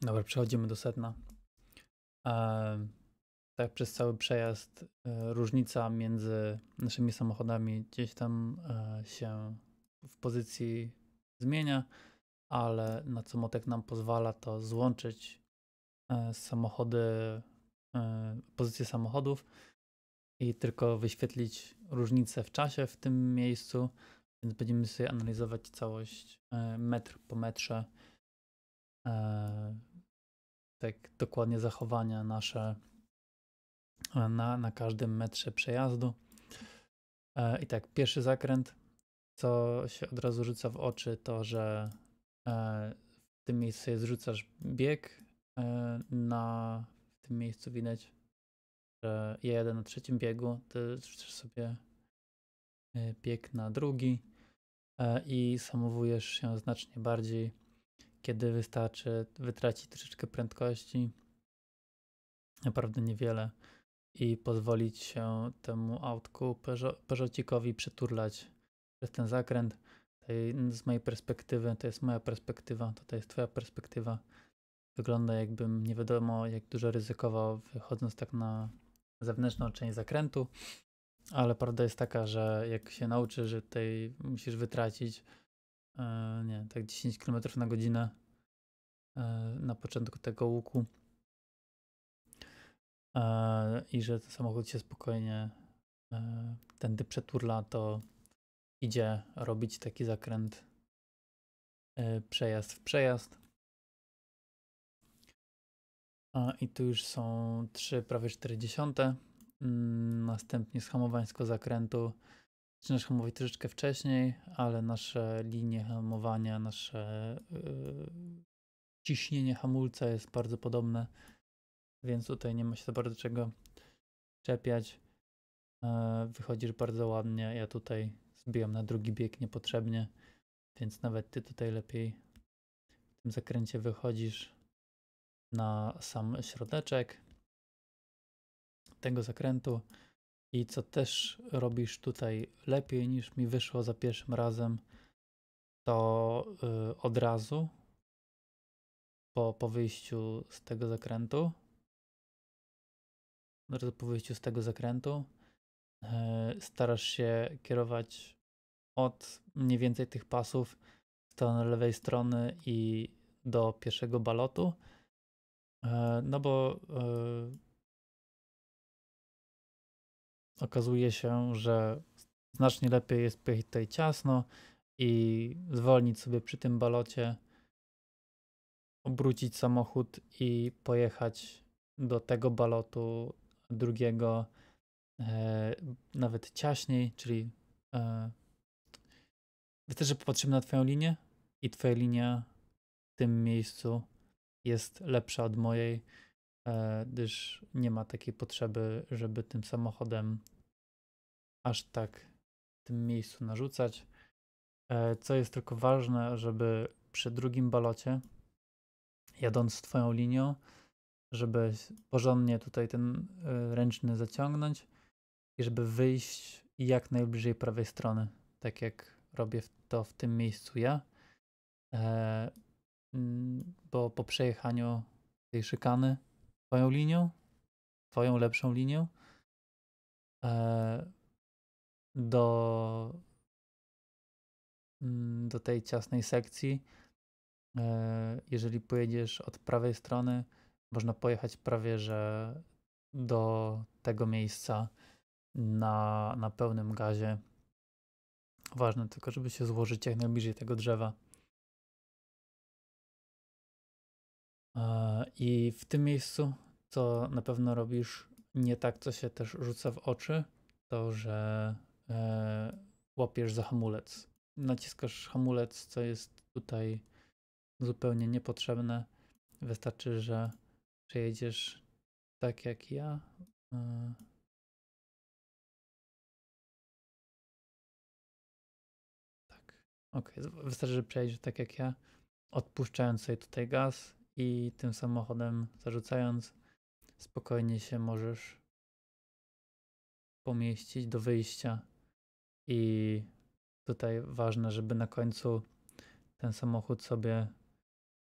Dobra, przechodzimy do setna. E, tak, przez cały przejazd e, różnica między naszymi samochodami gdzieś tam e, się w pozycji zmienia, ale na co Motek nam pozwala to złączyć e, samochody, e, pozycje samochodów i tylko wyświetlić różnicę w czasie w tym miejscu, więc będziemy sobie analizować całość e, metr po metrze tak dokładnie zachowania nasze e, na, na każdym metrze przejazdu. E, I tak, pierwszy zakręt, co się od razu rzuca w oczy, to że e, w tym miejscu zrzucasz bieg, na w tym miejscu widać, że ja jadę na trzecim biegu, ty rzucasz sobie bieg na drugi i samowujesz się znacznie bardziej kiedy wystarczy wytracić troszeczkę prędkości, naprawdę niewiele, i pozwolić się temu autku, Peugeotikowi przeturlać przez ten zakręt. Z mojej perspektywy, to jest moja perspektywa, to jest twoja perspektywa. Wygląda jakbym nie wiadomo jak dużo ryzykował wychodząc tak na zewnętrzną część zakrętu, ale prawda jest taka, że jak się nauczysz, że tutaj musisz wytracić E, nie, tak 10 km na godzinę e, na początku tego łuku. E, I że samochód się spokojnie tędy przeturla, to idzie robić taki zakręt, przejazd w przejazd. I tu już są 3, prawie 40. Mm, następnie z zakrętu zaczynasz hamować troszeczkę wcześniej, ale nasze linie hamowania, nasze yy, ciśnienie hamulca jest bardzo podobne, więc tutaj nie ma się za bardzo czego czepiać. Yy, e, wychodzisz bardzo ładnie, ja tutaj zbijam na drugi bieg niepotrzebnie, więc nawet ty tutaj lepiej w tym zakręcie wychodzisz na sam środeczek tego zakrętu i co też robisz tutaj lepiej niż mi wyszło za pierwszym razem, to y, od razu po, po wyjściu z tego zakrętu, od razu po wyjściu z tego zakrętu, y, starasz się kierować od mniej więcej tych pasów w stronę lewej strony i do pierwszego balotu. Y, no bo okazuje się, że znacznie lepiej jest pojechać tutaj ciasno i zwolnić sobie przy tym balocie, obrócić samochód i pojechać do tego balotu drugiego e, nawet ciaśniej, czyli e, wiesz, że popatrzymy na twoją linię i twoja linia w tym miejscu jest lepsza od mojej, E, gdyż nie ma takiej potrzeby, żeby tym samochodem aż tak w tym miejscu narzucać. E, co jest tylko ważne, żeby przy drugim balocie, jadąc Twoją linią, żeby porządnie tutaj ten e, ręczny zaciągnąć i żeby wyjść jak najbliżej prawej strony, tak jak robię to w tym miejscu ja, bo po przejechaniu tej szykany Twoją linią? Twoją lepszą linią? E, do, mm, do tej ciasnej sekcji. E, jeżeli pojedziesz od prawej strony, można pojechać prawie że do tego miejsca na, na pełnym gazie. Ważne tylko, żeby się złożyć jak najbliżej tego drzewa. E, I w tym miejscu, co na pewno robisz nie tak, co się też rzuca w oczy, to że e, łapiesz za hamulec. Naciskasz hamulec, co jest tutaj zupełnie niepotrzebne. Wystarczy, że przejedziesz tak jak ja. E. Tak. Ok, wystarczy, że przejedziesz tak jak ja, odpuszczając sobie tutaj gaz i tym samochodem zarzucając, spokojnie się możesz pomieścić do wyjścia. I tutaj ważne, żeby na końcu ten samochód sobie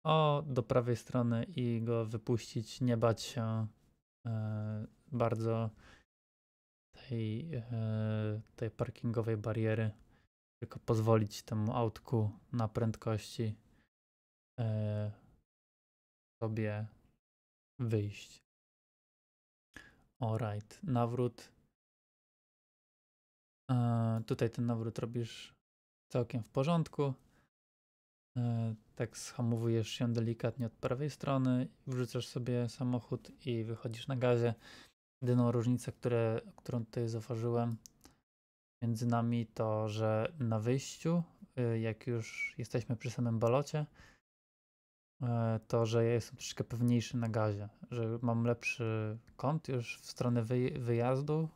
o do prawej strony i go wypuścić, nie bać się e, bardzo tej, e, tej parkingowej bariery, tylko pozwolić temu autku na prędkości e, sobie wyjść. Alright, nawrót. E, tutaj ten nawrót robisz całkiem w porządku. E, tak schamowujesz się delikatnie od prawej strony, wrzucasz sobie samochód i wychodzisz na gazie. Jedyną różnicę, które, którą tutaj zauważyłem między nami to, że na wyjściu, y, jak już jesteśmy przy samym balocie, E, to, że ja jestem troszeczkę pewniejszy na gazie, że mam lepszy kąt już w stronę wyjazdu,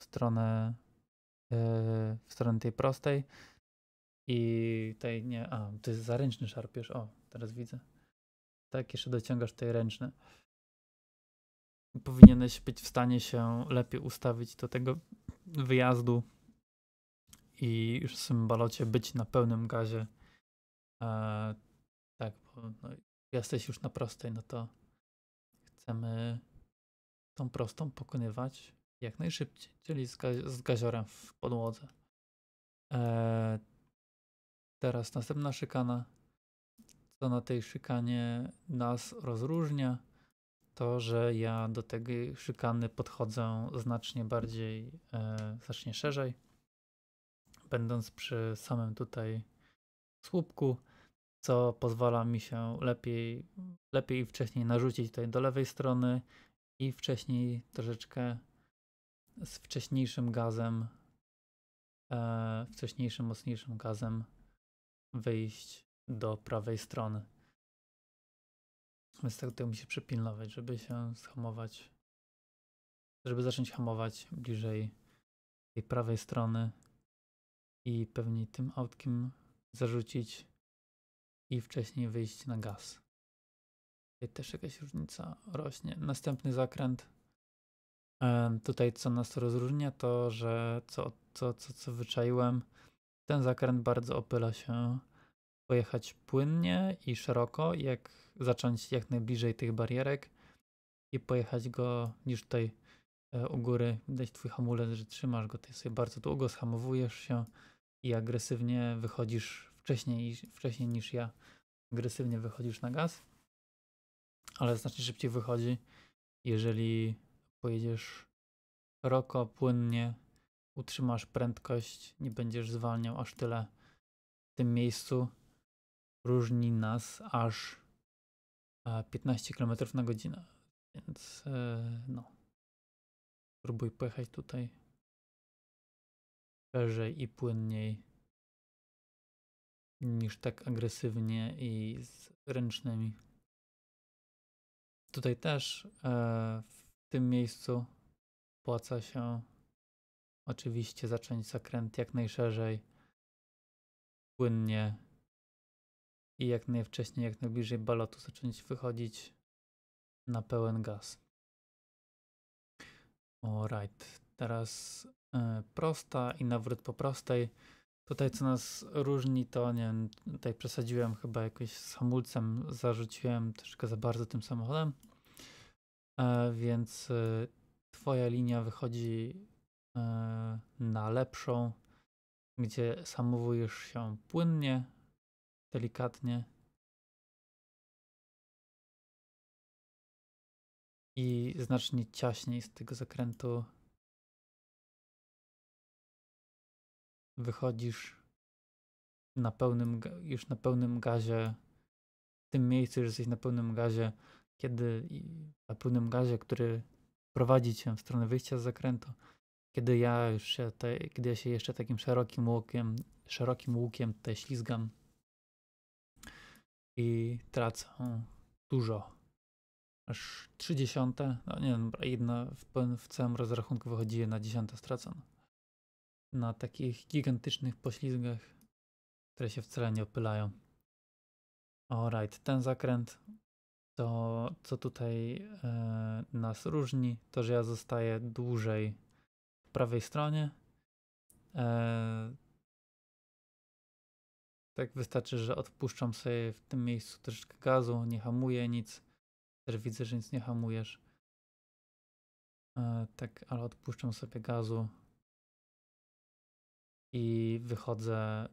w stronę, e, w stronę tej prostej i tej nie, a ty zaręczny szarpiesz, o teraz widzę. Tak, jeszcze dociągasz tej ręczny. Powinieneś być w stanie się lepiej ustawić do tego wyjazdu i już w tym balocie być na pełnym gazie. E, tak, bo no, jesteś już na prostej, no to chcemy tą prostą pokonywać jak najszybciej, czyli z, ga- z gaziorem w podłodze. Eee, teraz następna szykana. Co na tej szykanie nas rozróżnia, to że ja do tej szykany podchodzę znacznie bardziej, e, znacznie szerzej. Będąc przy samym tutaj słupku, co pozwala mi się lepiej, lepiej i wcześniej narzucić tutaj do lewej strony i wcześniej troszeczkę z wcześniejszym gazem, e, wcześniejszym, mocniejszym gazem wyjść do prawej strony. Więc tak mi się przypilnować, żeby się schamować, żeby zacząć hamować bliżej tej prawej strony i pewnie tym autkiem zarzucić i wcześniej wyjść na gaz. Tutaj też jakaś różnica rośnie. Następny zakręt. Tutaj co nas rozróżnia to, że co, co, co, co wyczaiłem, ten zakręt bardzo opyla się pojechać płynnie i szeroko, jak zacząć jak najbliżej tych barierek i pojechać go niż tutaj e, u góry, Widać twój hamulec, że trzymasz go, ty sobie bardzo długo schamowujesz się i agresywnie wychodzisz wcześniej, wcześniej niż ja agresywnie wychodzisz na gaz, ale znacznie szybciej wychodzi, jeżeli pojedziesz szeroko, płynnie, utrzymasz prędkość, nie będziesz zwalniał aż tyle w tym miejscu. Różni nas aż 15 e, km na godzinę, więc e, no. Spróbuj pojechać tutaj szerzej i płynniej niż tak agresywnie i z ręcznymi. Tutaj też e, w tym miejscu płaca się oczywiście zacząć zakręt jak najszerzej, płynnie i jak najwcześniej, jak najbliżej balotu zacząć wychodzić na pełen gaz. Alright, teraz e, prosta i nawrót po prostej. Tutaj co nas różni, to nie wiem, tutaj przesadziłem chyba jakoś z hamulcem, zarzuciłem troszkę za bardzo tym samochodem, e, więc e, twoja linia wychodzi e, na lepszą, gdzie samowujesz się płynnie, delikatnie i znacznie ciaśniej z tego zakrętu wychodzisz na pełnym, już na pełnym gazie, w tym miejscu, że jesteś na pełnym gazie, kiedy na pełnym gazie, który prowadzi cię w stronę wyjścia z zakrętu, kiedy ja już się, te, kiedy ja się jeszcze takim szerokim łukiem, szerokim łukiem tutaj ślizgam i tracę dużo. Aż trzydziesiąte, no nie wiem, jedna w, w całym rozrachunku wychodzi na dziesiąte stracona na takich gigantycznych poślizgach, które się wcale nie opylają. Alright, ten zakręt, to co tutaj e, nas różni, to że ja zostaję dłużej w prawej stronie. E, tak wystarczy, że odpuszczam sobie w tym miejscu troszeczkę gazu, nie hamuję nic. Też widzę, że nic nie hamujesz. E, tak, ale odpuszczam sobie gazu i wychodzę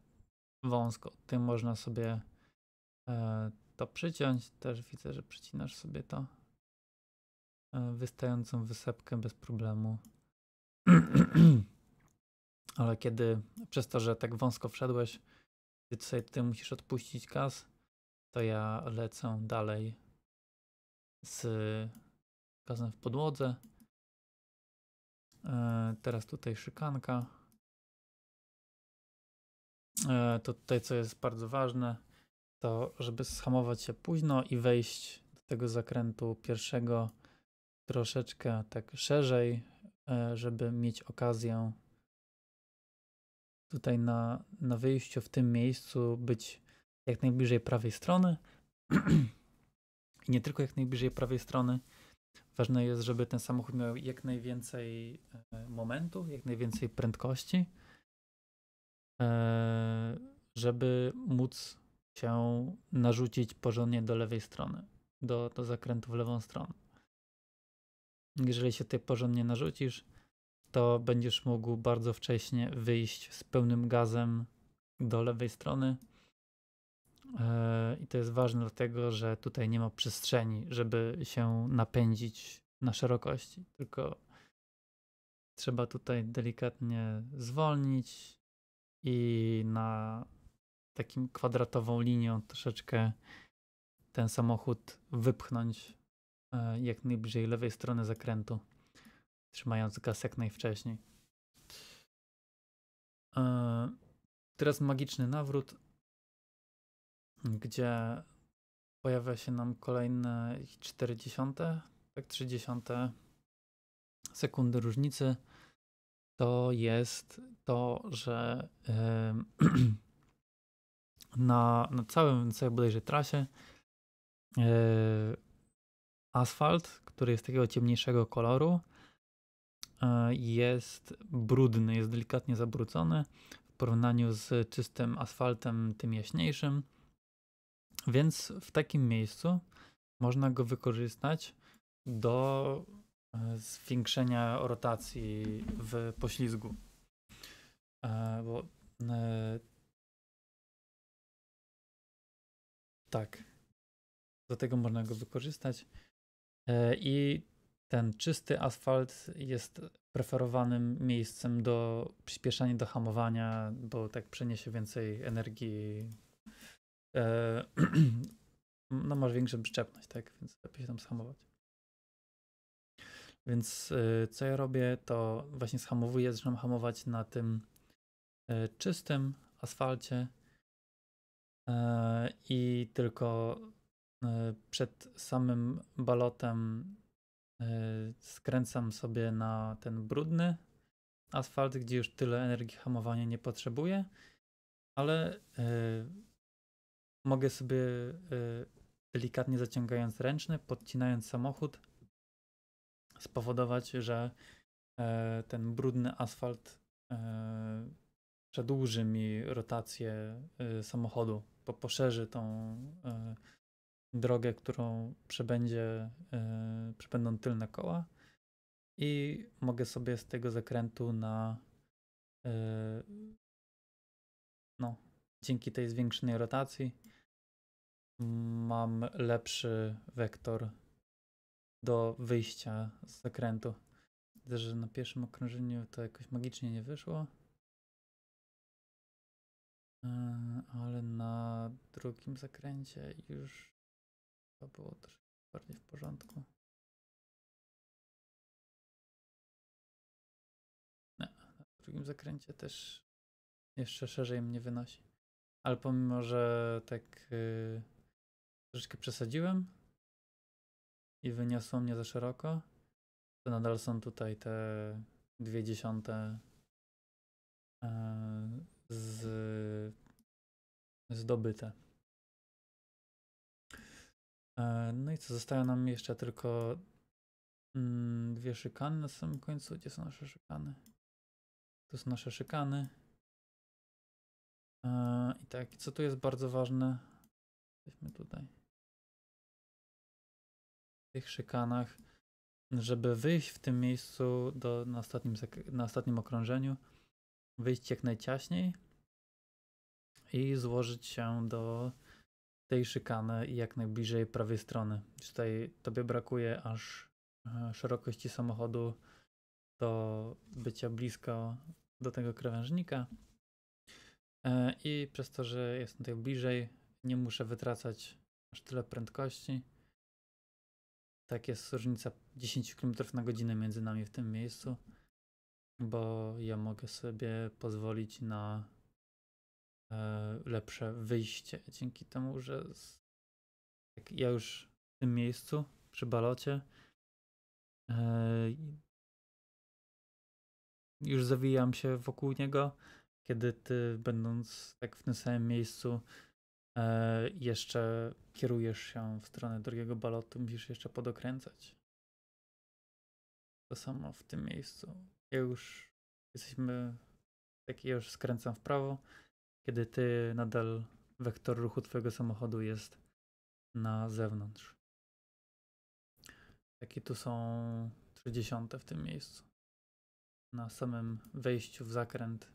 wąsko. Tym można sobie e, to przyciąć. Też widzę, że przycinasz sobie to e, wystającą wysepkę bez problemu. Ale kiedy przez to, że tak wąsko wszedłeś, ty sobie tutaj musisz odpuścić gaz, to ja lecę dalej z gazem w podłodze. E, teraz tutaj szykanka. E, to tutaj, co jest bardzo ważne, to żeby schamować się późno i wejść do tego zakrętu pierwszego troszeczkę tak szerzej, e, żeby mieć okazję tutaj na, na wyjściu w tym miejscu być jak najbliżej prawej strony. I nie tylko jak najbliżej prawej strony. Ważne jest, żeby ten samochód miał jak najwięcej e, momentu, jak najwięcej prędkości E, żeby móc się narzucić porządnie do lewej strony, do, do zakrętu w lewą stronę. Jeżeli się ty porządnie narzucisz, to będziesz mógł bardzo wcześnie wyjść z pełnym gazem do lewej strony. E, I to jest ważne, dlatego że tutaj nie ma przestrzeni, żeby się napędzić na szerokości, tylko trzeba tutaj delikatnie zwolnić, i na takim kwadratową linią troszeczkę ten samochód wypchnąć e, jak najbliżej lewej strony zakrętu, trzymając gaz jak najwcześniej. E, teraz magiczny nawrót, gdzie pojawia się nam kolejne 40, tak 30 sekundy różnicy to jest to, że na, na całym sobie bodajże trasie e, asfalt, który jest takiego ciemniejszego koloru, e, jest brudny, jest delikatnie zabrudzony w porównaniu z czystym asfaltem, tym jaśniejszym. Więc w takim miejscu można go wykorzystać do E, zwiększenia rotacji w poślizgu. E, bo e, tak. Do tego można go wykorzystać. I ten czysty asfalt jest preferowanym miejscem do przyspieszania, do hamowania, bo tak przeniesie więcej energii. No, masz większą przyczepność, tak? Więc lepiej się tam schamować. Więc y, co ja robię, to właśnie zhamowuję, zaczynam hamować na tym y, czystym asfalcie e, i tylko e, przed samym balotem e, skręcam sobie na ten brudny asfalt, gdzie już tyle energii hamowania nie potrzebuję, ale mogę sobie delikatnie zaciągając ręczny, podcinając samochód, spowodować, że e, ten brudny asfalt e, przedłuży mi rotację e, samochodu, bo poszerzy tą drogę, którą przebędzie, przebędą tylne koła i mogę sobie z tego zakrętu na no, dzięki tej zwiększonej rotacji mam lepszy wektor do wyjścia z zakrętu. Widzę, że na pierwszym okrążeniu to jakoś magicznie nie wyszło. E, ale na drugim zakręcie już to było też bardziej w porządku. No, na drugim zakręcie też jeszcze szerzej mnie wynosi. Ale pomimo, że tak yy, troszeczkę przesadziłem, i wyniosło mnie za szeroko, to nadal są tutaj te dwie dziesiąte e, z, zdobyte. E, no i co, zostają nam jeszcze tylko mm, dwie szykany na samym końcu. Gdzie są nasze szykany? Tu są nasze szykany. E, I tak, co tu jest bardzo ważne? Jesteśmy tutaj tych szykanach, żeby wyjść w tym miejscu do, na, ostatnim, na ostatnim okrążeniu, wyjść jak najciaśniej i złożyć się do tej szykany i jak najbliżej prawej strony. Tutaj tobie brakuje aż e, szerokości samochodu do bycia blisko do tego krawężnika. E, I przez to, że jestem tutaj bliżej, nie muszę wytracać aż tyle prędkości tak jest różnica 10 km na godzinę między nami w tym miejscu, bo ja mogę sobie pozwolić na e, lepsze wyjście dzięki temu, że ja już w tym miejscu przy balocie e, już zawijam się wokół niego, kiedy ty będąc tak w tym samym miejscu E, jeszcze kierujesz się w stronę drugiego balotu, musisz jeszcze podokręcać. To samo w tym miejscu. Ja już jesteśmy, tak ja już skręcam w prawo, kiedy ty nadal wektor ruchu twojego samochodu jest na zewnątrz. Takie tu są 30 w tym miejscu. Na samym wejściu w zakręt.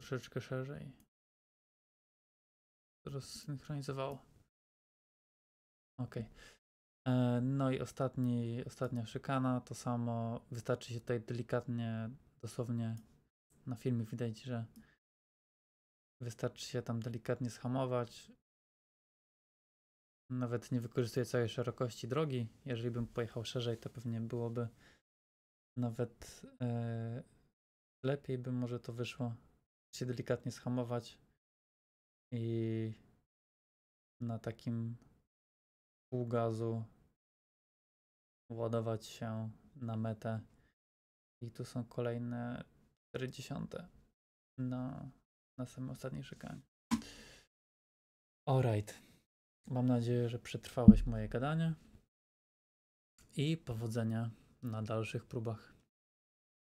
Troszeczkę szerzej rozsynchronizowało. Ok. E, no i ostatni, ostatnia szykana, to samo, wystarczy się tutaj delikatnie, dosłownie na filmie widać, że wystarczy się tam delikatnie schamować. Nawet nie wykorzystuję całej szerokości drogi. Jeżeli bym pojechał szerzej, to pewnie byłoby nawet e, lepiej by może to wyszło. Się delikatnie schamować, i na takim półgazu ładować się na metę. I tu są kolejne 40 na, na samym ostatnim szykaniu. Alright. Mam nadzieję, że przetrwałeś moje gadanie i powodzenia na dalszych próbach.